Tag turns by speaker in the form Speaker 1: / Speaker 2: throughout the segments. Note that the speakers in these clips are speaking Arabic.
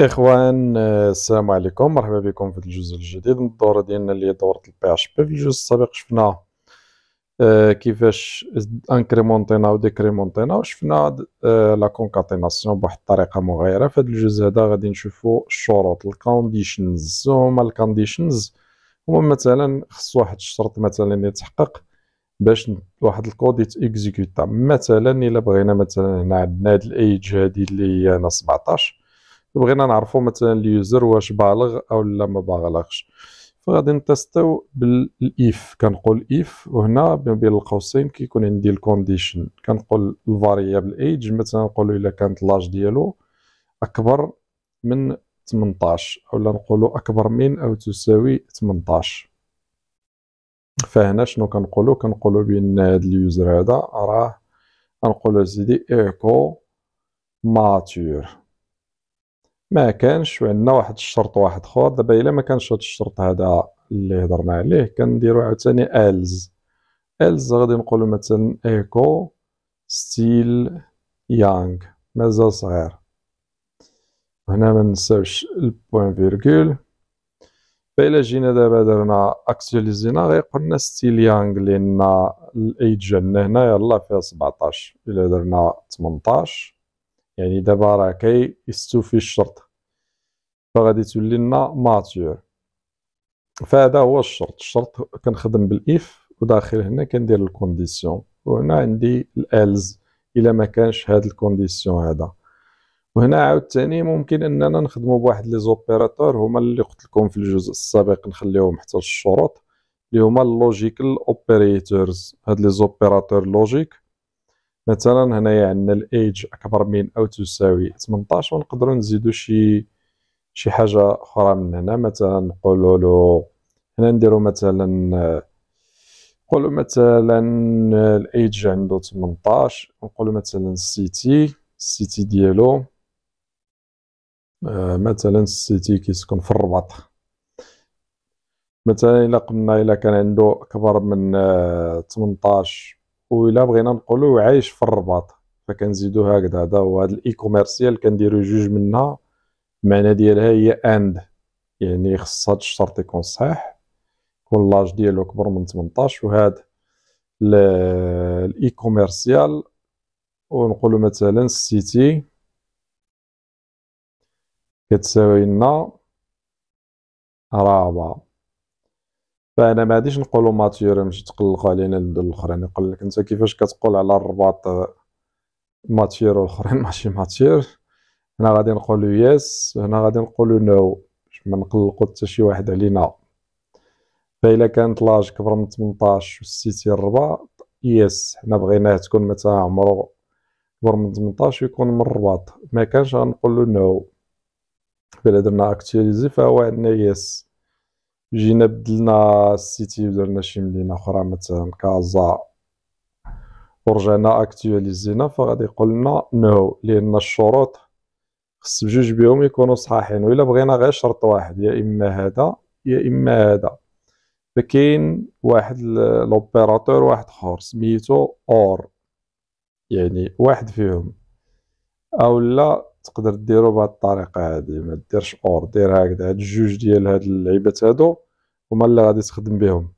Speaker 1: اخوان آه، السلام عليكم مرحبا بكم في الجزء الجديد من الدوره ديالنا اللي هي دوره البي اش بي في الجزء السابق شفنا آه كيفاش انكريمونتينا وديكريمونتينا وشفنا آه لا كونكاتيناسيون بواحد الطريقه مغايره في هذا الجزء هذا غادي نشوفوا الشروط الكونديشنز هما الكونديشنز هما مثلا خص واحد الشرط مثلا يتحقق باش واحد الكود يتيكزيكوتا مثلا الا بغينا مثلا هنا عندنا هاد الايدج هادي اللي هي انا 17 بغينا نعرفوا مثلا اليوزر واش بالغ او لا ما بالغش فغادي نتستو بالايف كنقول ايف وهنا بين القوسين كيكون عندي الكونديشن كنقول الفاريابل ايج مثلا نقولوا الا كانت لاج ديالو اكبر من 18 اولا نقولوا اكبر من او تساوي 18 فهنا شنو كنقولوا كنقولوا بان هذا اليوزر هذا راه نقولوا زيدي ايكو ماتور ما كانش وعندنا واحد الشرط واحد اخر دابا الا ما كانش هذا الشرط هذا اللي هضرنا عليه كنديروا عاوتاني الز الز غادي نقولو مثلا ايكو ستيل يانغ مازال صغير هنا ما ننساوش البوان فيرغول فإلا جينا دابا درنا اكسياليزينا غيقول لنا ستيل يانغ لان الايج ديالنا هنا يلاه فيها 17 الا درنا 18 يعني دابا راه كي يستوفي الشرط فغادي تولي لنا ماتيور فهذا هو الشرط الشرط كنخدم بالاف وداخل هنا كندير الكونديسيون وهنا عندي الالز الى ما كانش هاد الكونديسيون هذا وهنا عاوتاني ممكن اننا نخدمو بواحد لي زوبيراتور هما اللي قلت لكم في الجزء السابق نخليهم حتى الشروط اللي هما اللوجيكال اوبيريتورز هاد لي زوبيراتور لوجيك مثلا هنايا عندنا الايج اكبر من او تساوي 18 ونقدروا نزيدو شي شي حاجه اخرى من هنا مثلا نقولوا له هنا نديرو مثلا نقولوا مثلا الايج عنده 18 نقولوا مثلا السيتي السيتي ديالو آه، مثلا السيتي كيسكن في الرباط مثلا الا قلنا الا كان عنده اكبر من 18 آه، ولا بغينا نقولوا عايش في الرباط فكنزيدو هكذا هذا هو هذا الاي كوميرسيال كنديرو جوج منها المعنى ديالها هي اند يعني خصها الشرط يكون صحيح يكون لاج ديالو كبر من 18 وهذا الاي كوميرسيال ونقولوا مثلا السيتي كتساوي لنا رابعه فانا ما غاديش نقولوا ماتيور باش تقلقوا علينا الاخرين يقول لك انت كيفاش كتقول على الرباط ماتيور والاخرين ماشي ماتيور هنا غادي نقولوا يس هنا غادي نقولوا نو باش ما نقلقوا حتى شي واحد علينا فاذا كانت لاج كبر من 18 والسيتي الرباط يس حنا بغيناه تكون مثلا عمرو كبر من 18 ويكون من الرباط ما كانش غنقول له نو فإلا درنا اكتياليزي فهو عندنا يس جينا بدلنا السيتي ودرنا شي مدينه اخرى مثلا كازا ورجعنا اكتواليزينا فغادي يقول لنا نو لان الشروط خص بجوج بهم يكونوا صحاحين وإلا بغينا غير شرط واحد يا اما هذا يا اما هذا فكاين واحد لوبيراتور واحد اخر سميتو اور يعني واحد فيهم او لا تقدر ديرو بهاد الطريقه هادي ما ديرش اور دير هكذا هاد الجوج ديال هاد اللعيبات هادو هما اللي غادي تخدم بهم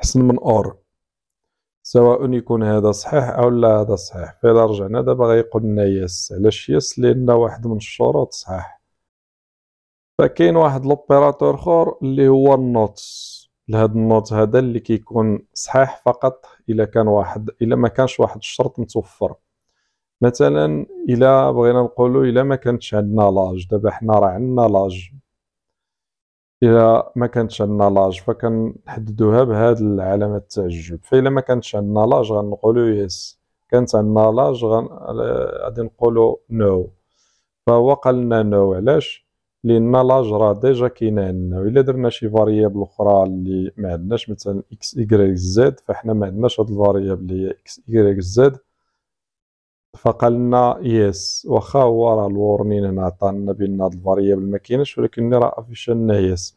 Speaker 1: احسن من اور سواء يكون هذا صحيح او لا هذا صحيح فإلا رجعنا دابا غيقول لنا يس علاش يس لان واحد من الشروط صحيح فكاين واحد لوبيراتور اخر اللي هو النوت لهاد النوت هذا اللي كيكون صحيح فقط الا كان واحد الا ما كانش واحد الشرط متوفر مثلا الى بغينا نقولوا الى ما كانتش عندنا لاج دابا حنا راه عندنا لاج الى ما كانتش عندنا لاج فكنحددوها بهاد العلامه التعجب فالا ما كانتش عندنا لاج غنقولوا يس كانت عندنا لاج غادي نقولوا نو فهو قالنا نو علاش لان لاج راه ديجا كاينه عندنا الا درنا شي فاريابل اخرى اللي ما عندناش مثلا اكس واي زد فاحنا ما عندناش هاد الفاريابل اللي هي اكس واي زد فقالنا يس واخا هو راه الورنين هنا عطانا بان هاد الفاريبل ما كايناش ولكن راه افيشالنا يس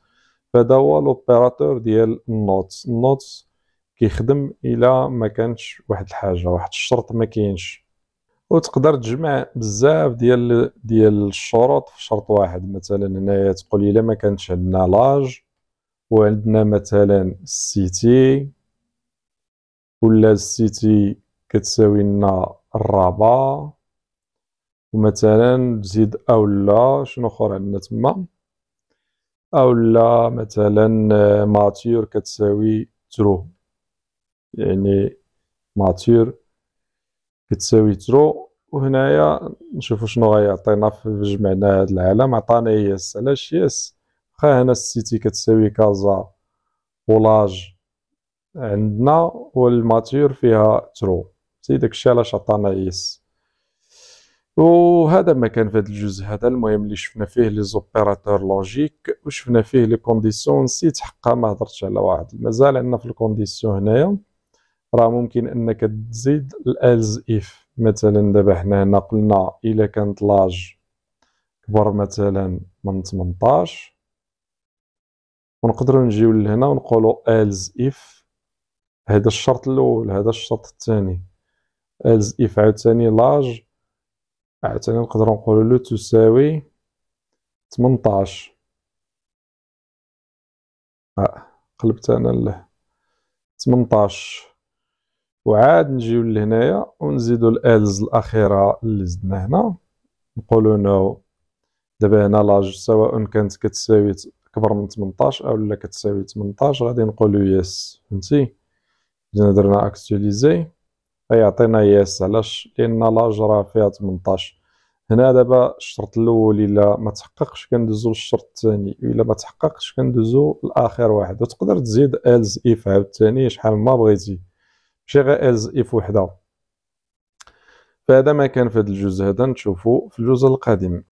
Speaker 1: فهذا هو لوبيراتور ديال النوتس النوتس كيخدم الى ما كانش واحد الحاجه واحد الشرط ما كاينش وتقدر تجمع بزاف ديال ديال الشروط في شرط واحد مثلا هنايا تقول الى ما كانش عندنا لاج وعندنا مثلا السيتي ولا السيتي كتساوي لنا الرابع ومثلا تزيد اولا شنو اخر عندنا تما اولا مثلا آه، ماتير كتساوي ترو يعني ماتير كتساوي ترو وهنايا نشوفو شنو غيعطينا في جمعنا هاد العالم عطانا ياس علاش ياس خا هنا السيتي كتساوي كازا ولاج عندنا والماتير فيها ترو سي داكشي علاش عطانا ناقص وهذا ما كان في هذا الجزء هذا المهم اللي شفنا فيه لي زوبيراتور لوجيك وشفنا فيه لي كونديسيون نسيت حقا ما هضرتش على واحد مازال عندنا في الكونديسيون هنايا راه ممكن انك تزيد الالز اف مثلا دابا حنا هنا قلنا الا كانت لاج كبر مثلا من 18 ونقدروا نجيو لهنا ونقولوا الز اف هذا الشرط الاول هذا الشرط الثاني از اف عاوتاني لاج عاوتاني نقدرو نقولو له تساوي تمنطاش آه. قلبت انا له تمنطاش وعاد نجيو لهنايا ونزيدو الالز الاخيره اللي زدنا هنا نقولو نو دابا هنا لاج سواء كانت كتساوي اكبر من 18 اولا كتساوي 18 غادي نقولو يس فهمتي درنا اكتواليزي فيعطينا ياس علاش لان لاجرا فيها 18 هنا دابا الشرط الاول الا ما تحققش كندوزو للشرط الثاني الا ما تحققش كندوزو لاخر واحد وتقدر تزيد الز اف عاوتاني شحال ما بغيتي ماشي غير الز اف وحده فهذا ما كان في هذا الجزء هذا نشوفو في الجزء القادم